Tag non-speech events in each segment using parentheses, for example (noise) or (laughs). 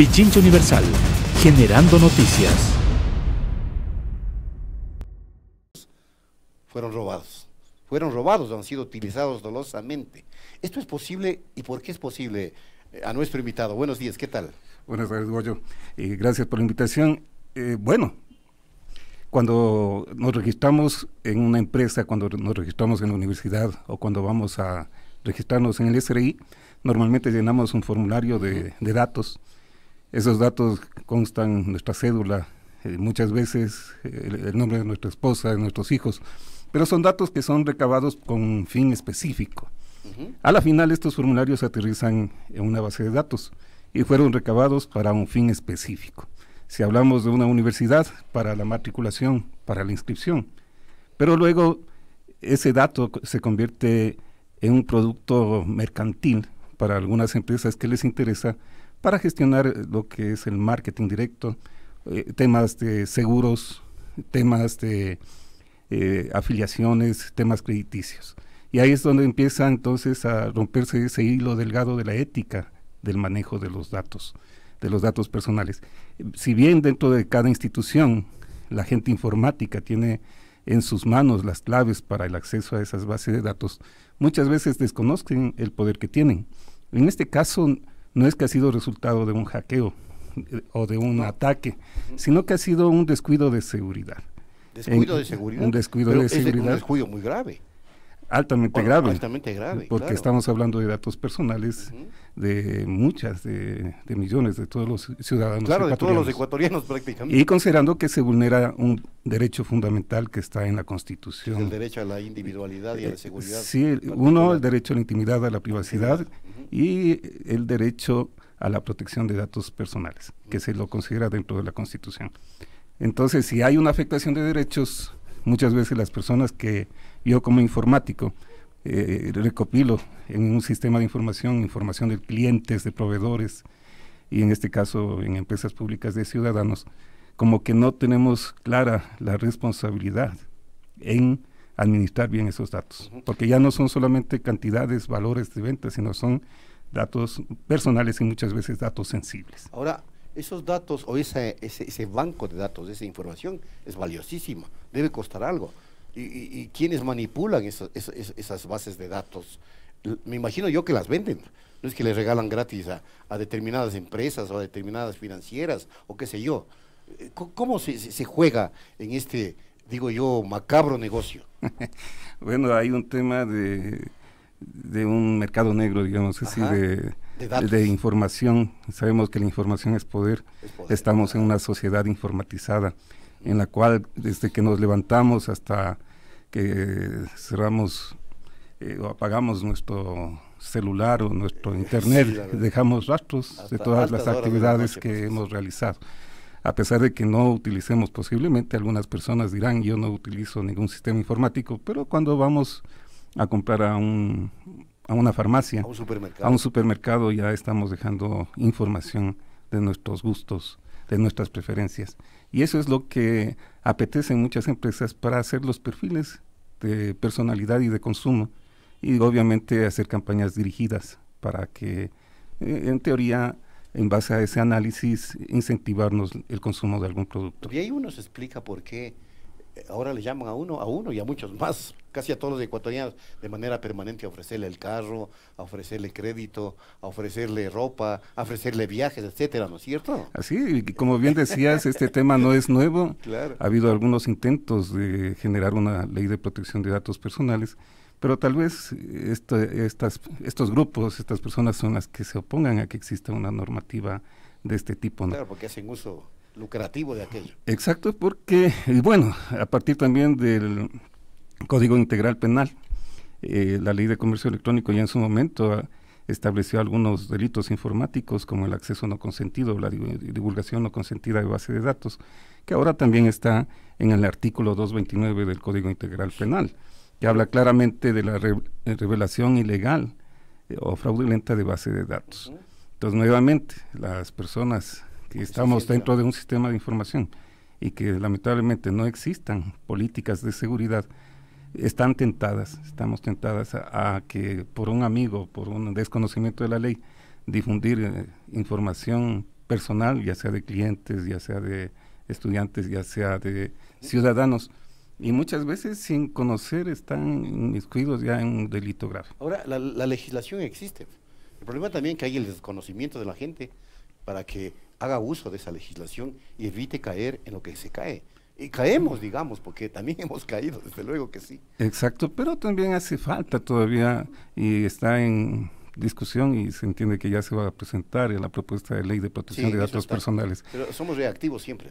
Pichincha Universal, generando noticias. Fueron robados, fueron robados, han sido utilizados dolosamente. ¿Esto es posible y por qué es posible? Eh, a nuestro invitado, buenos días, ¿qué tal? Buenas tardes, Goyo. Eh, gracias por la invitación. Eh, bueno, cuando nos registramos en una empresa, cuando nos registramos en la universidad o cuando vamos a registrarnos en el SRI, normalmente llenamos un formulario de datos esos datos constan nuestra cédula, eh, muchas veces eh, el, nombre de nuestra esposa, de nuestros hijos, pero son datos que son recabados con un fin específico. A la final estos formularios aterrizan en una base de datos y fueron recabados para un fin específico. Si hablamos de una universidad, para la matriculación, para la inscripción. Pero luego ese dato se convierte en un producto mercantil para algunas empresas que les interesa para gestionar lo que es el marketing directo, eh, temas de seguros, temas de eh, afiliaciones, temas crediticios. Y ahí es donde empieza entonces a romperse ese hilo delgado de la ética del manejo de los datos, de los datos personales. Si bien dentro de cada institución la gente informática tiene en sus manos las claves para el acceso a esas bases de datos, muchas veces desconocen el poder que tienen. En este caso no es que ha sido resultado de un hackeo eh, o de un ataque, sino que ha sido un descuido de seguridad. ¿Descuido de seguridad? Un descuido de es un descuido muy grave. Altamente grave. Altamente grave. Porque estamos hablando de datos personales de muchas, de, millones, de todos los ciudadanos. Claro, de todos los ecuatorianos prácticamente. Y considerando que se vulnera un derecho fundamental que está en la Constitución. el derecho a la individualidad y a la eh, seguridad. Sí, uno, el derecho a la intimidad, a la privacidad y el derecho a la protección de datos personales, que se lo considera dentro de la Constitución. Entonces, si hay una afectación de derechos, muchas veces las personas que yo como informático eh, recopilo en un sistema de información, información de clientes, de proveedores, y en este caso en empresas públicas de ciudadanos, como que no tenemos clara la responsabilidad en administrar bien esos datos, porque ya no son solamente cantidades, valores de ventas, sino son datos personales y muchas veces datos sensibles. Ahora, esos datos o ese, ese, banco de datos, esa información es valiosísima, debe costar algo. ¿Y, quienes quiénes manipulan esas bases de datos? Me imagino yo que las venden. No es que les regalan gratis a, determinadas empresas o a determinadas financieras o qué sé yo. Eh, ¿Cómo se, se juega en este digo yo, macabro negocio. (laughs) bueno, hay un tema de, de un mercado negro, digamos así, de, de, información. Sabemos que la información es poder. Estamos en una sociedad informatizada en la cual desde que nos levantamos hasta que cerramos eh, o apagamos nuestro celular o nuestro eh, internet, dejamos rastros de todas las actividades que pues, hemos realizado a pesar de que no utilicemos posiblemente, algunas personas dirán, yo no utilizo ningún sistema informático, pero cuando vamos a comprar a, un, a una farmacia, a un, supermercado. ya estamos dejando información de nuestros gustos, de nuestras preferencias. Y eso es lo que apetece muchas empresas para hacer los perfiles de personalidad y de consumo y obviamente hacer campañas dirigidas para que eh, en teoría en base a ese análisis, incentivarnos el consumo de algún producto. Y ahí uno se explica por qué eh, ahora le llaman a uno, a uno y a muchos más, casi a todos los ecuatorianos, de manera permanente a ofrecerle el carro, a ofrecerle crédito, a ofrecerle ropa, a ofrecerle viajes, etcétera, ¿no es cierto? Así, como bien decías, este tema no es nuevo. (laughs) Claro. Ha habido algunos intentos de generar una ley de protección de datos personales pero tal vez eh, esto, estas, estos grupos, estas personas son las que se opongan a que exista una normativa de este tipo. Claro, porque hacen uso lucrativo de aquello. Exacto, porque, y eh, bueno, a partir también del Código Integral Penal, eh, la ley de comercio electrónico ya en su momento ah, estableció algunos delitos informáticos como el acceso no consentido, la divulgación no consentida de base de datos, que ahora también está en el artículo 229 del Código Integral Penal que habla claramente de la eh, revelación ilegal eh, o fraudulenta de base de datos. Entonces, nuevamente, las personas que estamos dentro de un sistema de información y que lamentablemente no existan políticas de seguridad, están tentadas, estamos tentadas a, que por un amigo, por un desconocimiento de la ley, difundir eh, información personal, ya sea de clientes, ya sea de estudiantes, ya sea de ciudadanos, y muchas veces sin conocer están inmiscuidos ya en un delito grave. Ahora, la, legislación existe. El problema también es que hay el desconocimiento de la gente para que haga uso de esa legislación y evite caer en lo que se cae. Y caemos, digamos, porque también (laughs) hemos caído, desde luego que sí. Exacto, pero también hace falta todavía y está en discusión y se entiende que ya se va a presentar la propuesta de ley de protección de datos personales. Pero somos reactivos siempre.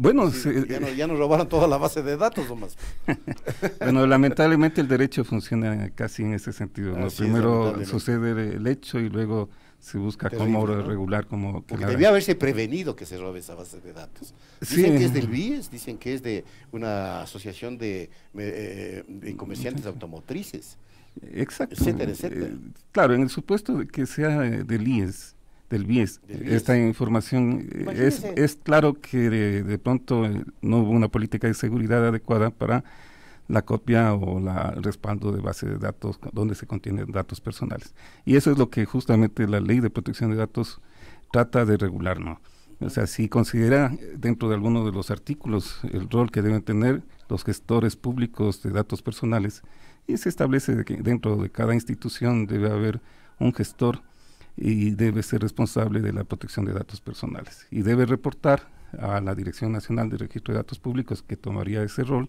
Bueno, eh, ya, nos robaron toda la base de datos, nomás. (laughs) bueno, lamentablemente el derecho funciona casi en ese sentido. Primero sucede el hecho y luego se busca cómo regular, cómo... Porque debía haberse prevenido que se robe esa base de datos. Dicen que es del BIES, dicen que es de una asociación de, eh, eh, comerciantes automotrices. Exacto. Etcétera, etcétera. claro, en el supuesto de que sea del IES, del BIES. Esta información eh, es, es, claro que de, pronto eh, no hubo una política de seguridad adecuada para la copia o la, el respaldo de base de datos donde se contienen datos personales. Y eso es lo que justamente la ley de protección de datos trata de regular, ¿no? O sea, si considera eh, dentro de alguno de los artículos el rol que deben tener los gestores públicos de datos personales, y se establece que dentro de cada institución debe haber un gestor y debe ser responsable de la protección de datos personales y debe reportar a la Dirección Nacional de Registro de Datos Públicos que tomaría ese rol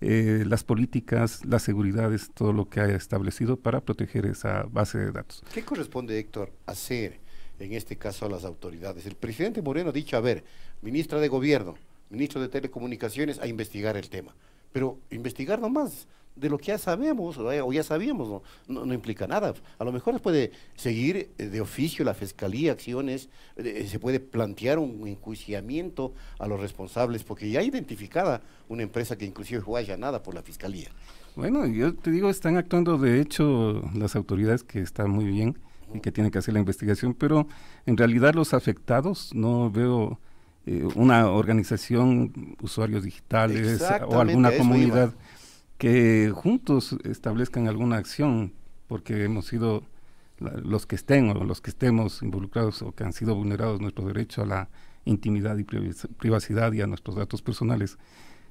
eh, las políticas, las seguridades, todo lo que haya establecido para proteger esa base de datos. ¿Qué corresponde, Héctor, hacer en este caso a las autoridades? El presidente Moreno ha dicho, a ver, ministra de Gobierno, ministro de Telecomunicaciones, a investigar el tema. Pero investigar nomás, más de lo que ya sabemos o ya sabíamos, ¿no? No, implica nada. A lo mejor puede seguir eh, de oficio la fiscalía, acciones, eh, se puede plantear un enjuiciamiento a los responsables, porque ya ha identificada una empresa que inclusive fue nada por la fiscalía. Bueno, yo te digo, están actuando de hecho las autoridades que están muy bien y que tienen que hacer la investigación, pero en realidad los afectados no veo eh, una organización, usuarios digitales o alguna comunidad que juntos establezcan alguna acción, porque hemos sido los que estén o los que estemos involucrados o que han sido vulnerados nuestro derecho a la intimidad y privacidad y a nuestros datos personales,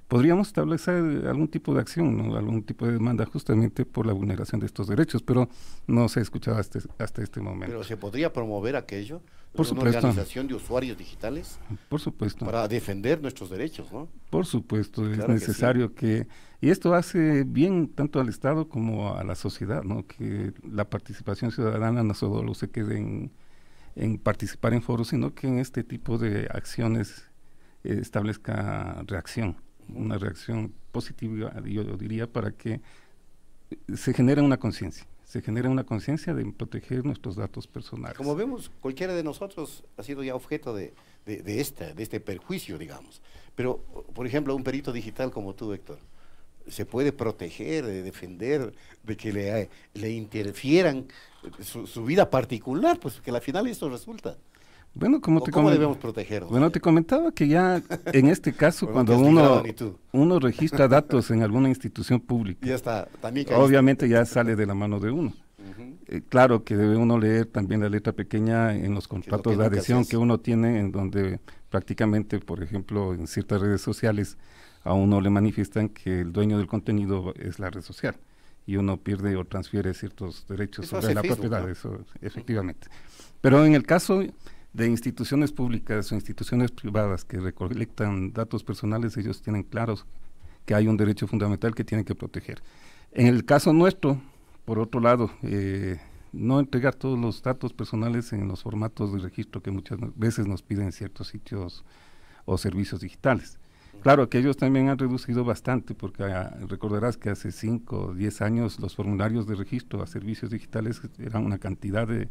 podríamos establecer eh, algún tipo de acción, algún tipo de demanda justamente por la vulneración de estos derechos, pero no se ha escuchado hasta, este momento. ¿Pero se podría promover aquello? Por una organización de usuarios digitales? Por supuesto. Para defender nuestros derechos, ¿no? Por supuesto, es necesario que, Y esto hace bien tanto al Estado como a la sociedad, ¿no? Que la participación ciudadana no solo se quede en, participar en foros, sino que en este tipo de acciones eh, establezca reacción una reacción positiva, yo diría, para que se genere una conciencia, se genere una conciencia de proteger nuestros datos personales. Como vemos, cualquiera de nosotros ha sido ya objeto de, de, esta, de este perjuicio, digamos. Pero, por ejemplo, un perito digital como tú, Héctor, se puede proteger, de defender, de que le, le interfieran su, su vida particular, pues que al final esto resulta. Bueno, como te cómo debemos protegerlo? Bueno, te comentaba que ya en este caso, (laughs) cuando uno, uno registra datos en alguna institución pública, obviamente ya sale de la mano de uno. Eh, claro que debe uno leer también la letra pequeña en los contratos de adhesión que uno tiene, en donde prácticamente, por ejemplo, en ciertas redes sociales, a uno le manifiestan que el dueño del contenido es la red social y uno pierde o transfiere ciertos derechos sobre la propiedad, eso efectivamente. Pero en el caso de instituciones públicas o instituciones privadas que recolectan datos personales, ellos tienen claros que hay un derecho fundamental que tienen que proteger. En el caso nuestro, por otro lado, eh, no entregar todos los datos personales en los formatos de registro que muchas veces nos piden ciertos sitios o servicios digitales. Claro que ellos también han reducido bastante, porque ah, recordarás que hace 5 o 10 años los formularios de registro a servicios digitales eran una cantidad de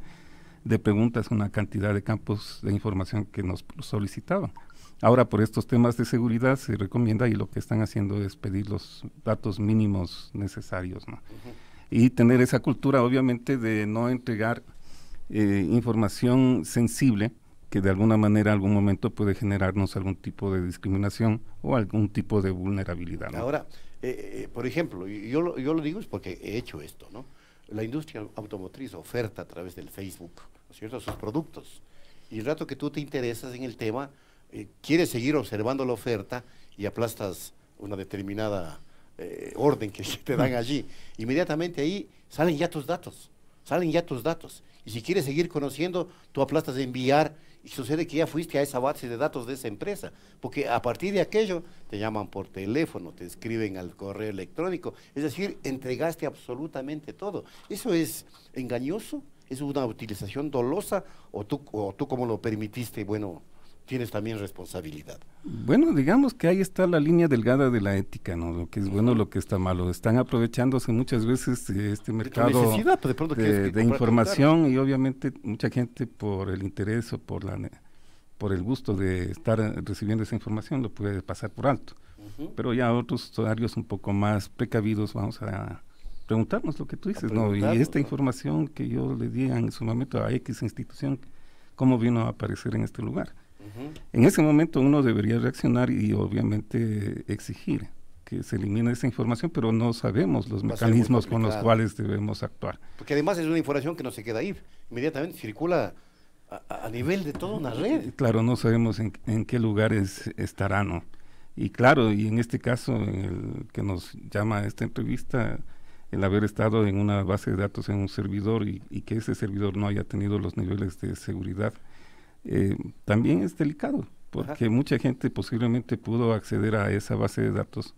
de preguntas una cantidad de campos de información que nos solicitaban. Ahora, por estos temas de seguridad se recomienda y lo que están haciendo es pedir los datos mínimos necesarios, Y tener esa cultura, obviamente, de no entregar eh, información sensible que de alguna manera, algún momento puede generarnos algún tipo de discriminación o algún tipo de vulnerabilidad. Ahora, eh, eh, por ejemplo, yo lo, yo lo digo es porque he hecho esto, ¿no? La industria automotriz oferta a través del Facebook cierto?, sus productos. Y el rato que tú te interesas en el tema, eh, quieres seguir observando la oferta y aplastas una determinada eh, orden que (laughs) te dan allí. Inmediatamente ahí salen ya tus datos, salen ya tus datos. Y si quieres seguir conociendo, tú aplastas de enviar y sucede que ya fuiste a esa base de datos de esa empresa, porque a partir de aquello te llaman por teléfono, te escriben al correo electrónico, es decir, entregaste absolutamente todo. Eso es engañoso, ¿Es una utilización dolosa o tú, tú como lo permitiste, bueno, tienes también responsabilidad? Bueno, digamos que ahí está la línea delgada de la ética, ¿no? Lo que es bueno, lo que está malo. Están aprovechándose muchas veces eh, este mercado de, información y obviamente mucha gente por el interés o por la por el gusto de estar recibiendo esa información lo puede pasar por alto. Pero ya otros usuarios un poco más precavidos vamos a preguntarnos lo que tú dices, ¿no? Y esta información que yo le di en su momento a X institución, ¿cómo vino a aparecer en este lugar? En ese momento uno debería reaccionar y obviamente exigir que se elimine esa información, pero no sabemos los mecanismos con los cuales debemos actuar. Porque además es una información que no se queda ahí, inmediatamente circula a, nivel de toda una red. Claro, no sabemos en, qué lugares estará, ¿no? Y claro, y en este caso, en el que nos llama esta entrevista, el haber estado en una base de datos en un servidor y, que ese servidor no haya tenido los niveles de seguridad, eh, también es delicado, porque mucha gente posiblemente pudo acceder a esa base de datos,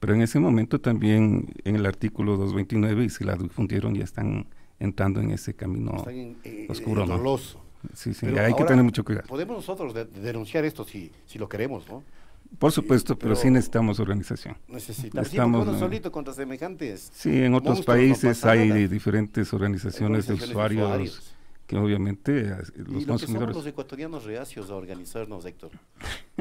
pero en ese momento también en el artículo 229, y si la difundieron, ya están entrando en ese camino eh, eh, oscuro. ¿no? Sí, sí, hay que tener mucho cuidado. Podemos nosotros denunciar esto si, si lo queremos, ¿no? Por supuesto, pero, sí necesitamos organización. Necesitamos. uno solito contra semejantes. Sí, en otros países hay diferentes organizaciones, de, usuarios, que obviamente eh, los los ecuatorianos reacios a organizarnos, Héctor.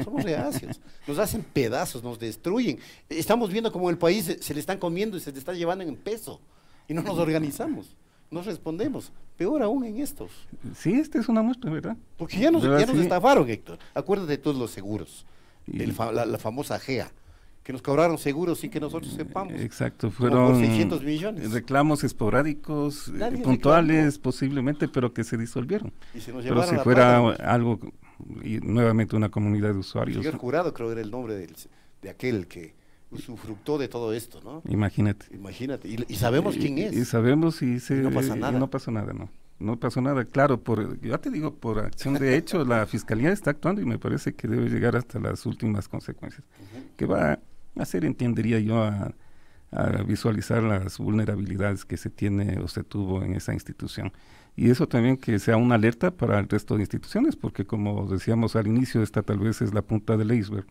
Somos reacios. Nos hacen pedazos, nos destruyen. Estamos viendo como el país se le están comiendo y se le está llevando en peso y no nos organizamos. no respondemos. Peor aún en estos. Sí, esta es una muestra, ¿verdad? Porque ya nos, nos estafaron, Héctor. Acuérdate de todos los seguros la, famosa GEA que nos cobraron seguros sin que nosotros sepamos. Exacto, fueron millones. reclamos esporádicos, eh, puntuales posiblemente, pero que se disolvieron. pero si fuera algo, nuevamente una comunidad de usuarios. El jurado creo que era el nombre de aquel que usufructó de todo esto, ¿no? Imagínate. Imagínate, y, sabemos quién es. Y sabemos y, se, no pasa nada. no pasa nada, ¿no? no pasó nada. Claro, por, ya te digo, por acción de (laughs) hecho, la fiscalía está actuando y me parece que debe llegar hasta las últimas consecuencias. Que va a hacer, entendería yo, a, visualizar las vulnerabilidades que se tiene o se tuvo en esa institución. Y eso también que sea una alerta para el resto de instituciones, porque como decíamos al inicio, esta tal vez es la punta del iceberg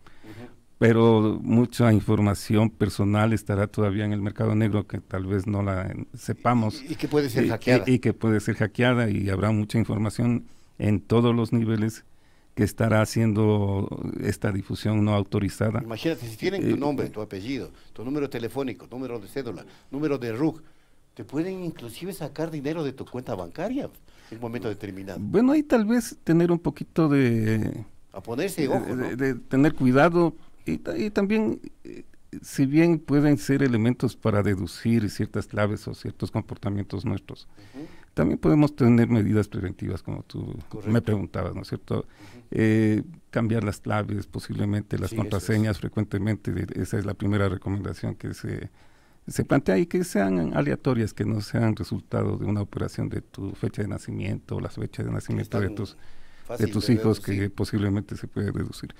pero mucha información personal estará todavía en el mercado negro que tal vez no la eh, sepamos. Y, que puede ser hackeada. Y, que puede ser hackeada y habrá mucha información en todos los niveles que estará haciendo esta difusión no autorizada. Imagínate, si tienen tu eh, nombre, eh, tu apellido, tu número telefónico, número de cédula, número de RUC, te pueden inclusive sacar dinero de tu cuenta bancaria en un momento determinado. Bueno, ahí tal vez tener un poquito de... A ponerse ojo, de tener cuidado y, también, eh, si bien pueden ser elementos para deducir ciertas claves o ciertos comportamientos nuestros, también podemos tener medidas preventivas, como tú me preguntabas, ¿no es cierto? Eh, cambiar las claves, posiblemente las contraseñas frecuentemente, esa es la primera recomendación que se, plantea y que sean aleatorias, que no sean resultado de una operación de tu fecha de nacimiento o la fecha de nacimiento de tus, de tus hijos, que posiblemente se puede deducir.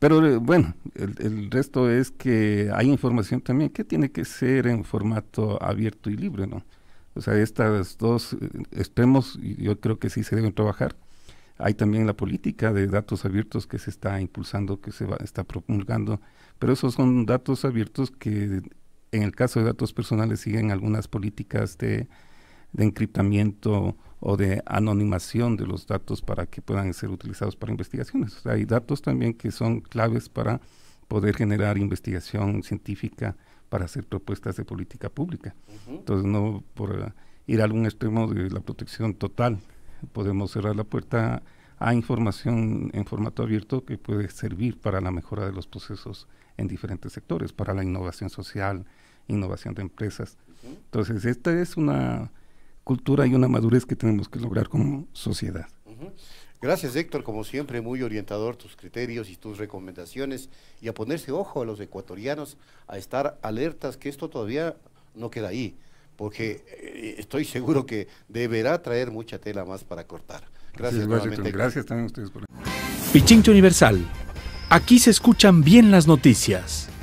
Pero eh, bueno, el, resto es que hay información también que tiene que ser en formato abierto y libre, ¿no? O sea, estos dos eh, extremos yo creo que sí se deben trabajar. Hay también la política de datos abiertos que se está impulsando, que se está promulgando, pero esos son datos abiertos que en el caso de datos personales siguen algunas políticas de, de encriptamiento o de anonimación de los datos para que puedan ser utilizados para investigaciones. hay datos también que son claves para poder generar investigación científica para hacer propuestas de política pública. Entonces, no por eh, ir a algún extremo de la protección total, podemos cerrar la puerta a información en formato abierto que puede servir para la mejora de los procesos en diferentes sectores, para la innovación social, innovación de empresas. Entonces, esta es una cultura y una madurez que tenemos que lograr como sociedad. Gracias Héctor, como siempre muy orientador tus criterios y tus recomendaciones y a ponerse ojo a los ecuatorianos, a estar alertas que esto todavía no queda ahí, porque eh, estoy seguro que deberá traer mucha tela más para cortar. Gracias. Gracias, gracias también a ustedes por... Pichincha Universal. Aquí se escuchan bien las noticias.